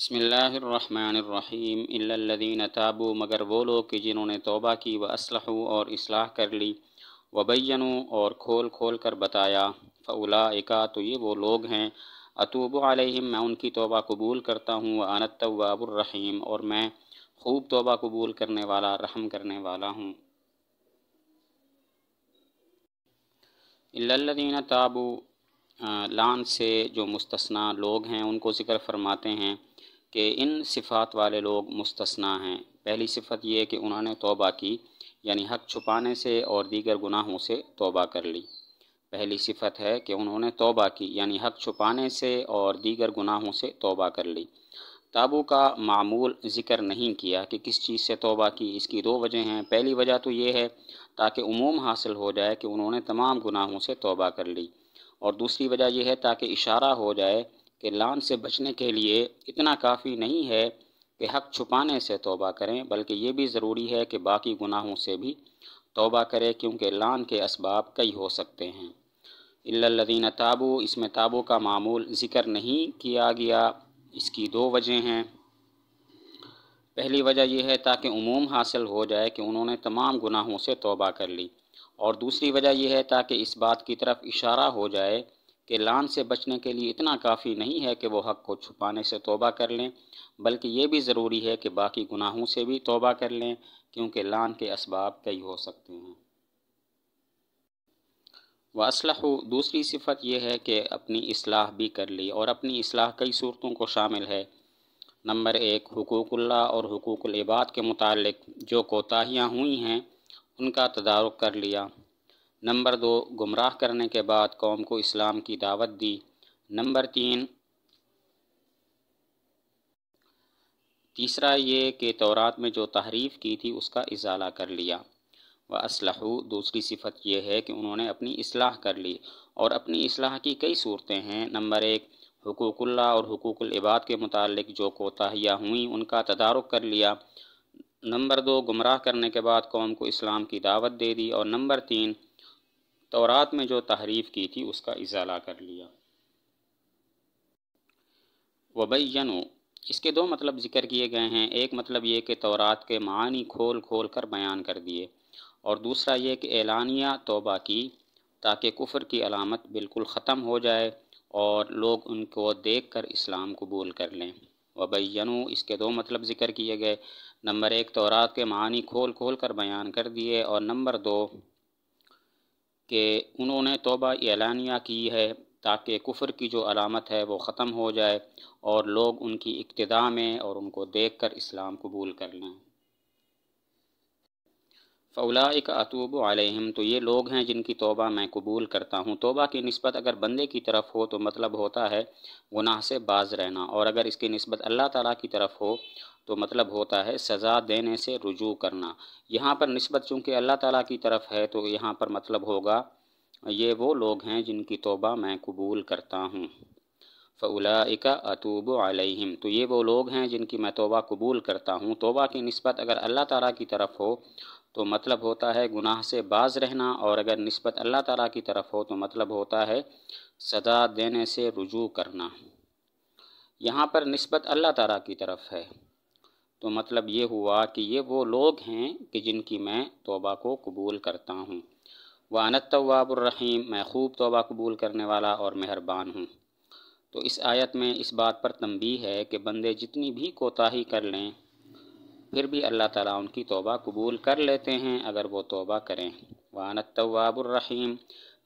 बसमीम अल्लादीन ताबू मगर वो लोग कि जिन्होंने तोबा की व असलहू और असलाह कर ली वबैनू और खोल खोल कर बताया एका तो ये वो लोग हैं अतूब आलिम मैं उनकी तोबा कबूल करता हूँ व अनतवाबुररहीम और मैं खूब तोबा कबूल करने वाला रहम करने वाला हूँ अल्लादीन ताबू लान से जो मुस्तना लोग हैं उनको ज़िक्र फरमाते हैं कि इन सिफ़ात वाले लोग मुस्तना हैं पहली सिफत ये कि उन्होंने तोबा की यानी हक छुपाने से और दीगर गुनाहों से तोबा कर ली पहली सिफत है कि उन्होंने तोबा की यानी हक छुपाने से और दीगर गुनाहों से तोबा कर ली ताबू का मामूल ज़िक्र नहीं किया कि किस चीज़ से तोबा की इसकी दो वजह हैं पहली वजह तो ये है ताकि उमूम हासिल हो जाए कि उन्होंने तमाम गुनाहों से तोबा कर ली और दूसरी वजह यह है ताकि इशारा हो जाए कि लान से बचने के लिए इतना काफ़ी नहीं है कि हक छुपाने से तोबा करें बल्कि ये भी ज़रूरी है कि बाकी गुनाहों से भी तोबा करें क्योंकि लान के इसबाब कई हो सकते हैं इल्लल्लज़ीन ताबू इसमें ताबू का मामूल ज़िक्र नहीं किया गया इसकी दो वजह हैं पहली वजह यह है ताकि उमूम हासिल हो जाए कि उन्होंने तमाम गुनाहों से तोबा कर ली और दूसरी वजह यह है ताकि इस बात की तरफ इशारा हो जाए कि लान से बचने के लिए इतना काफ़ी नहीं है कि वो हक़ को छुपाने से तोबा कर लें बल्कि ये भी ज़रूरी है कि बाकी गुनाहों से भी तोबा कर लें क्योंकि लान के इसबाब कई हो सकते हैं व असलह दूसरी सिफत यह है कि अपनी असलाह भी कर ली और अपनी असलाह कई सूरतों को शामिल है नंबर एक हकूक़ल्ला और इबाद के मुतल जो कोताहियाँ हुई हैं उनका तदारक कर लिया नंबर दो गुमराह करने के बाद कौम को इस्लाम की दावत दी नंबर तीन तीसरा ये कि तौरात में जो तहरीफ की थी उसका इजाला कर लिया व असलहू दूसरी सिफत यह है कि उन्होंने अपनी असलाह कर ली और अपनी असलाह की कई सूरतें हैं नंबर एक हकूकल्ला और हकूकलबाद के मुतालिक जो कोताहियाँ हुई उनका तदारक कर लिया नंबर दो गुमराह करने के बाद कौम को इस्लाम की दावत दे दी और नंबर तीन तौरात में जो तहरीफ़ की थी उसका इजाला कर लिया वबैनो इसके दो मतलब ज़िक्र किए गए हैं एक मतलब ये कि तौरात के मानी खोल खोल कर बयान कर दिए और दूसरा ये कि एलानिया तोबा की ताकि कुफर की अलामत बिल्कुल ख़त्म हो जाए और लोग उनको देख कर इस्लाम कबूल कर लें वबैनो इसके दो मतलब ज़िक्र किए गए नंबर एक तौरात के मानी खोल खोल कर बयान कर दिए और नंबर दो कि उन्होंने तोबा एलानिया की है ताकि कुफर की जो अलामत है वो ख़त्म हो जाए और लोग उनकी इब्तदा में और उनको देख कर इस्लाम कबूल कर लें एक अतूब आलम तो ये लोग हैं जिनकी तोबा मैं कबूल करता हूँ तोबा की नस्बत अगर बंदे की तरफ हो तो मतलब होता है गुनाह से बाज रहना और अगर इसकी नस्बत अल्लाह ताला की तरफ हो तो मतलब होता है सज़ा देने से रुजू करना यहाँ पर नस्बत चूँकि अल्लाह ताला की तरफ है तो यहाँ पर मतलब होगा ये वो लोग हैं जिनकी तोबा मैं कबूल करता हूँ एक अतूब आलम तो ये वो लोग हैं जिनकी मैं तोबा कबूल करता हूँ तोबा की नस्बत अगर अल्लाह ताला की तरफ हो तो मतलब होता है गुनाह से बाज रहना और अगर नस्बत अल्लाह ताला की तरफ हो तो मतलब होता है सजा देने से रुजू करना यहाँ पर नस्बत अल्लाह ताला की तरफ है तो मतलब ये हुआ कि ये वो लोग हैं कि जिनकी मैं तोबा को कबूल करता हूँ वानत अनतवाबरहीम मैं खूब तोबा कबूल करने वाला और मेहरबान हूँ तो इस आयत में इस बात पर तंबी है कि बंदे जितनी भी कोताही कर लें फिर भी अल्लाह ताला उनकी तौबा कबूल कर लेते हैं अगर वो तौबा करें वान तवाबुररहीम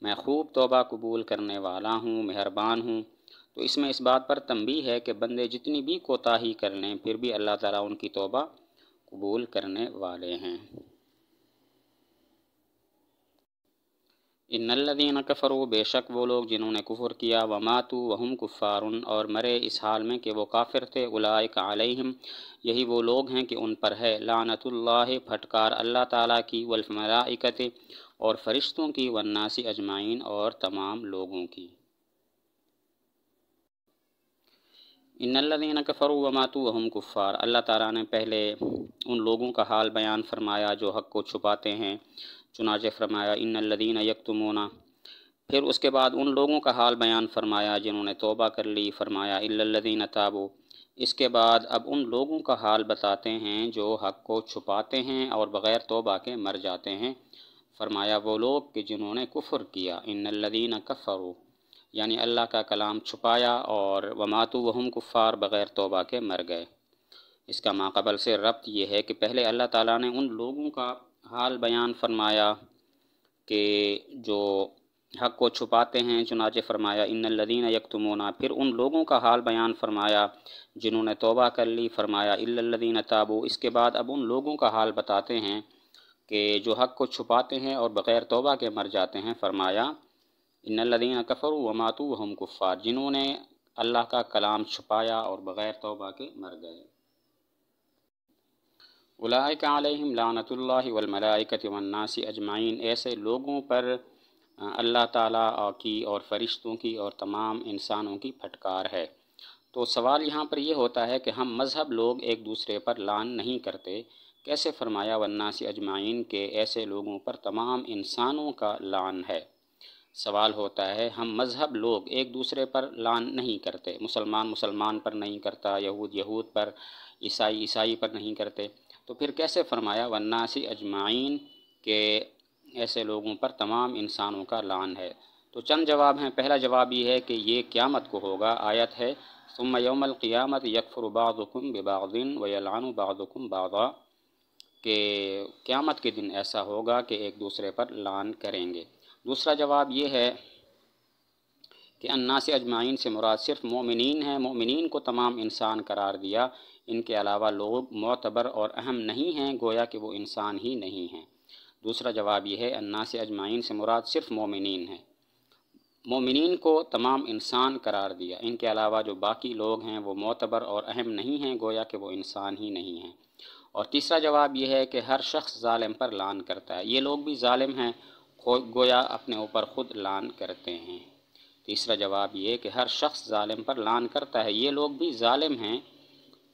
मैं खूब तौबा कबूल करने वाला हूँ मेहरबान हूँ तो इसमें इस बात पर तंबी है कि बंदे जितनी भी कोताही कर लें फिर भी अल्लाह ताला उनकी तौबा कबूल करने वाले हैं इन्नल्लदीन कफ़रू बेशक वो लोग जिन्होंने कुफ़र किया व मातु वहम कुफ़ार और मरे इस हाल में कि वो काफिर थे उलायक आलिम यही वो लोग हैं कि उन पर है लानतल्ला फटकार अल्लाह ताला की वल्फ़मलाइकत और फरिश्तों की वन्नासी अजमाइन और तमाम लोगों की इन्नल्लदीन कफ़र व मातु वहम कुफ़ार अल्लाह ताला ने पहले उन लोगों का हाल बयान फरमाया जो हक़ को छुपाते हैं चुनाच फरमाया इन लदीन तुमोना फिर उसके बाद उन लोगों का हाल बयान फरमाया जिन्होंने तोबा कर ली फरमाया इल्लदीन ताबो इसके बाद अब उन लोगों का हाल बताते हैं जो हक़ को छुपाते हैं और बग़ैर तोबा के मर जाते हैं फरमाया वो लोग कि जिन्होंने कुफ़र किया इन लदीन कफ़रू यानी अल्लाह का कलाम छुपाया और वमातु वहम कुफ़ार बग़ैर तोबा के मर गए इसका माकबल से रब्त यह है कि पहले अल्लाह ताला ने उन लोगों का हाल बयान फरमाया कि जो हक़ को छुपाते हैं चुनाचे फरमाया इन लदीन यकतमोना फिर उन लोगों का हाल बयान फरमाया जिन्होंने तोबा कर ली फरमाया इल्लदीन ताबू इसके बाद अब उन लोगों का हाल बताते हैं कि जो हक़ को छुपाते हैं और बग़ैर तोबा के मर जाते हैं फरमाया इन लदीन कफ़र व मातू हम कुफ़ार जिन्होंने अल्लाह का कलाम छुपाया और बग़ैर तोबा के मर गए उलाम लानतुल्ला वलमलाइकत वन्नास अजमाइन ऐसे लोगों पर अल्लाह ताला की और फरिश्तों की और तमाम इंसानों की फटकार है तो सवाल यहाँ पर यह होता है कि हम मज़हब लोग एक दूसरे पर लान नहीं करते कैसे फरमाया वन्नास अजमाइन के ऐसे लोगों पर तमाम इंसानों का लान है सवाल होता है हम मज़हब लोग एक दूसरे पर लान नहीं करते मुसलमान मुसलमान पर नहीं करता यहूद यहूद पर ईसाई ईसाई पर नहीं करते तो फिर कैसे फरमाया वन्नासी अजमाइन के ऐसे लोगों पर तमाम इंसानों का लान है तो चंद जवाब हैं पहला जवाब ये है कि ये क़्यामत को होगा आयत है सुम यौमलक़ियामत यकफ़रबाज़ुम बेबादिन वलानबाज़ुम बाबा के क़्यामत के दिन ऐसा होगा कि एक दूसरे पर लान करेंगे दूसरा जवाब ये है कि अन्ना से अजमाइन से मुराद सिर्फ मोमिन है मोमिन को तमाम इंसान करार दिया इनके अलावा लोग मोतबर और अहम नहीं हैं गोया कि वो इंसान ही नहीं हैं दूसरा जवाब यह है अन्ना से अजमाइन से मुराद सिर्फ़ मोमिन है मोमिन को तमाम इंसान करार दिया इनके अलावा जो बाकी लोग हैं वो मोतबर और अहम नहीं हैं गोया कि वो इंसान ही नहीं हैं और तीसरा जवाब यह है कि हर शख्स ालम पर लान करता है ये लोग भी ालम हैं गोया अपने ऊपर ख़ुद लान करते हैं तीसरा जवाब ये कि हर शख्स ालम पर लान करता है ये लोग भी ालम हैं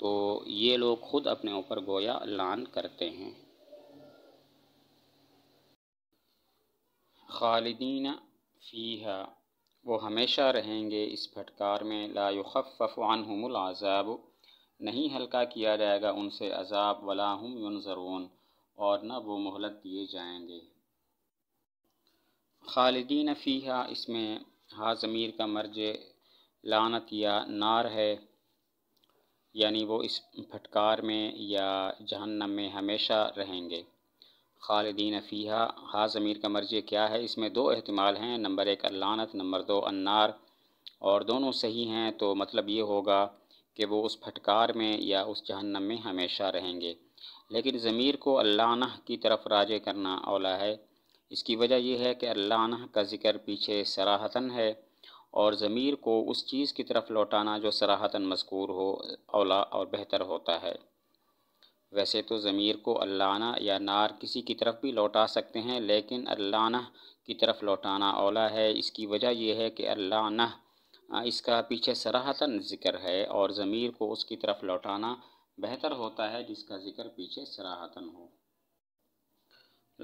तो ये लोग खुद अपने ऊपर गोया लान करते हैं खालिदीन फ़ीहा वो हमेशा रहेंगे इस फटकार में ला युखफ़ानहमुल हमलाज़ाब नहीं हल्का किया जाएगा उनसे अजाब वला हम यनजरून और न वो मोहलत दिए जाएंगे खालिदीन फ़ीहा इसमें हाज़मीर का मर्ज लानत या नार है यानी वो इस फटकार में या जहन्नम में हमेशा रहेंगे खालदीन फ़ीहा हा ज़मीर का मर्ज़ी क्या है इसमें दो अहतमाल हैं नंबर एक अल्लानत नंबर दो अन्नार और दोनों सही हैं तो मतलब ये होगा कि वो उस फटकार में या उस जहन्नम में हमेशा रहेंगे लेकिन ज़मीर को अल्लाह की तरफ राज करना औला है इसकी वजह यह है कि अल्लाह का ज़िक्र पीछे सराहतन है और ज़मीर को उस चीज़ की तरफ लौटाना जो सराहतन मजकूर हो अला और बेहतर होता है वैसे तो ज़मीर को अल्लाना या नार किसी की तरफ भी लौटा सकते हैं लेकिन अल्लाना की तरफ लौटाना औला है इसकी वजह यह है कि अल्लाना इसका पीछे सराहतन ज़िक्र है और ज़मीर को उसकी तरफ लौटाना बेहतर होता है जिसका ज़िक्र पीछे सराहतन हो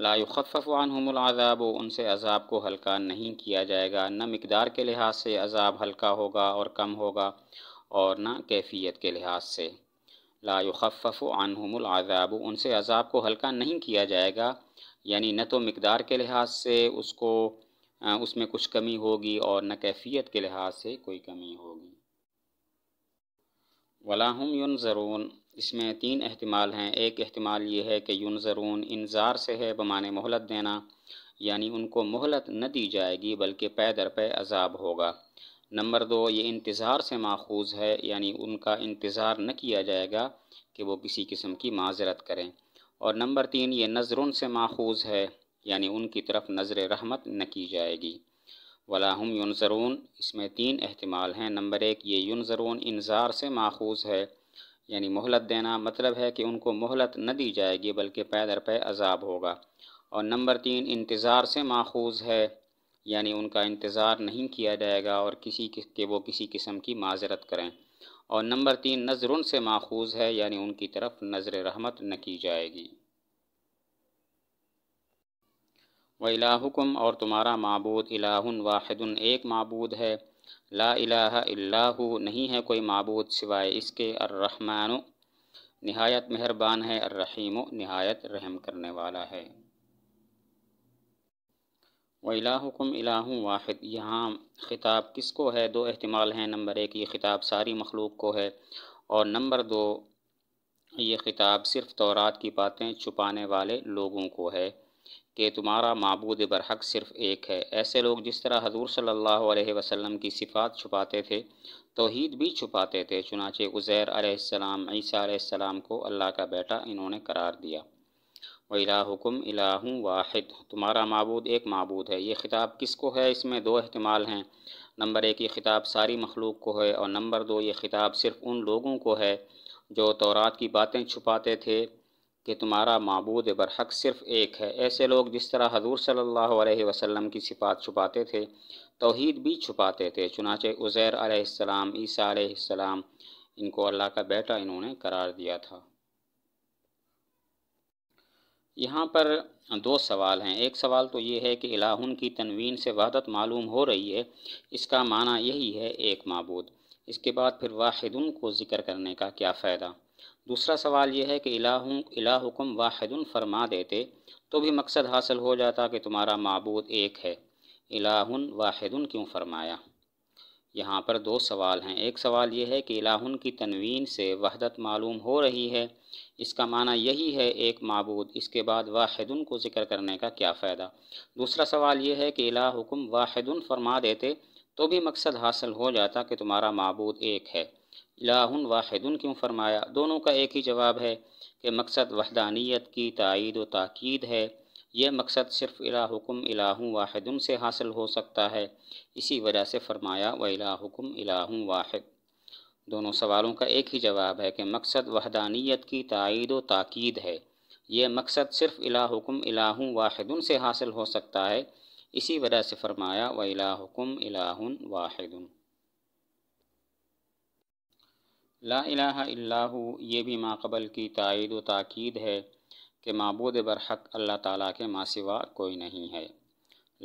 ला युखफ़ अनहमज़ाब उनसे अजाब को हल्का नहीं किया जाएगा न मकदार के लिहाज से अजाब हल्का होगा और कम होगा और न कैफियत के लिहाज से ला युखफ़ अनहमज़ाब उनसे अजाब को हल्का नहीं किया जाएगा यानी न तो मकदार के लिहाज से उसको उसमें कुछ कमी होगी और न कैफियत के लिहाज से कोई कमी होगी वलाहम यून ज़रून इसमें तीन अहतमाल हैं एक अहतमाल ये है कि यूनज़रून इंजार से है बमान मोहलत देना यानी उनको मोहलत न दी जाएगी बल्कि पै दर पे अजाब होगा नंबर दो ये इंतज़ार से माखूज है यानी उनका इंतज़ार न किया जाएगा कि वो किसी किस्म की माजरत करें और नंबर तीन ये नज़रुन से माखूज है यानी उनकी तरफ नज़र रहमत न की जाएगी वला हम यूनज़रून इसमें तीन अहतमाल हैं नंबर एक ये यूनज़रून इंजार से माखूज है यानी मोहलत देना मतलब है कि उनको मोहलत न दी जाएगी बल्कि पैदर पे अजाब होगा और नंबर तीन इंतज़ार से माखूज है यानी उनका इंतज़ार नहीं किया जाएगा और किसी के वो किसी किस्म की माजरत करें और नंबर तीन नज़र से माखूज है यानी उनकी तरफ नज़र रहमत न की जाएगी व इलाहुकुम और तुम्हारा मबूद इलाहन वाहिद एक मबूद है ला इलाह इल्लाहु नहीं है कोई मबूद सिवाय इसके अर्रहमान नहायत मेहरबान है अर्रहीम नहायत रहम करने वाला है इलाकुम इलाह वाहिद यहाँ ख़िताब किसको है दो अहतमाल हैं नंबर एक ये ख़िताब सारी मखलूक को है और नंबर दो ये ख़िताब सिर्फ़ तौरात की बातें छुपाने वाले लोगों को है कि तुम्हारा मबूद बरहक सिर्फ़ एक है ऐसे लोग जिस तरह हजूर सल्ला वसलम की सिफ़ात छुपाते थे तोहद भी छुपाते थे चुनाचे उज़ैर आसमाम ईसा अलैहिस्सलाम को अल्लाह का बेटा इन्होंने करार दिया वलाकुम इलाहू वाहिद तुम्हारा मबूद एक मबूद है ये ख़िताब किसको है इसमें दो अहतमाल हैं नंबर एक ये ख़िताब सारी मखलूक को है और नंबर दो ये ख़िताब सिर्फ़ उन लोगों को है जो तोरात की बातें छुपाते थे कि तुम्हारा मबूद बरहक सिर्फ़ एक है ऐसे लोग जिस तरह हजूर सल्ला वसलम की सिफात छुपाते थे तोहद भी छुपाते थे चुनाचे उज़ैर आसमाम ईसा आसमाम इनको अल्लाह का बेटा इन्होंने करार दिया था यहाँ पर दो सवाल हैं एक सवाल तो ये है कि इलाहन की तनवीन से वादत मालूम हो रही है इसका माना यही है एक मबूद इसके बाद फिर वाहिदुन को ज़िक्र करने का क्या फ़ायदा दूसरा सवाल यह है कि इलाहुम इलाहुकुम वाहिदुन फरमा देते तो भी मकसद हासिल हो जाता कि तुम्हारा मबूद एक है इलाहुन वाहिदुन क्यों फरमाया यहाँ पर दो सवाल हैं एक सवाल यह है कि इलाहुन की तनवीन से वहदत मालूम हो रही है इसका माना यही है एक मबूद इसके बाद वाहिदुन को जिक्र करने का क्या फ़ायदा दूसरा सवाल यह है कि इलाहुकुम वाहिदुन फरमा देते तो भी मकसद हासिल हो जाता कि तुम्हारा मबूद एक है इलाहन वाहिदन क्यों फरमाया दोनों का एक ही जवाब है कि मकसद वहदानियत की तइद व ताक़द है यह मकसद सिर्फ़ इलाहुकुम इलाहू वाहिदन से हासिल हो सकता है इसी वजह से फरमाया व इलाकुम इलाहू वाहिद दोनों सवालों का एक ही जवाब है कि मकसद वहदानियत की तइद व ताक़द है यह मकसद सिर्फ़ इलाहुकुम इलाहू वाहिदन से हासिल हो सकता है इसी वजह से फरमाया व इलाकुम इलाहन वाहिदन ला इलाह ये भी माकबल की तायद व ताक़द है कि मबूद बरहक अल्लाह ताला के माँ कोई नहीं है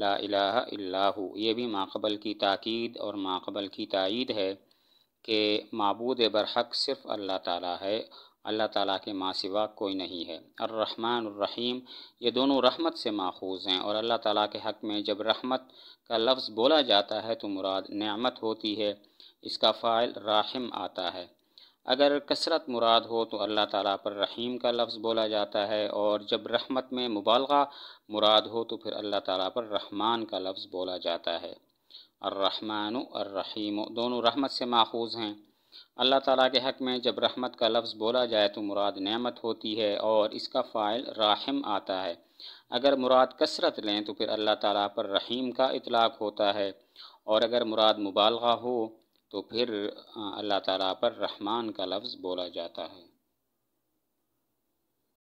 ला इलाह ये भी माकबल की ताक़द और माकबल की तइद है कि मबूद बरहक सिर्फ़ अल्लाह ताला है अल्लाह ताला के मासीवा कोई नहीं है रहीम ये दोनों रहमत से माखूज़ हैं और अल्लाह ताला के हक़ में जब रहमत का लफ्ज़ बोला जाता है तो मुराद नमत होती है इसका फ़ाइल राहम आता है अगर कसरत मुराद हो तो अल्लाह ताला पर रहीम का लफ्ज़ बोला जाता है और जब रहमत में मुबालगा मुराद हो तो फिर अल्लाह ताला पर रहमान का लफ्ज़ बोला जाता है अर्रहमान अर्रहीम दोनों रहमत से माखूज़ हैं अल्लाह ताला के हक़ में जब रहमत का लफ्ज़ बोला जाए तो मुराद नेमत होती है और इसका फ़ाइल राहम आता है अगर मुराद कसरत लें तो फिर अल्लाह ताला पर रहीम का इतलाक़ होता है और अगर मुराद मुबालगा हो तो फिर अल्लाह ताला पर रहमान का लफ्ज़ बोला जाता है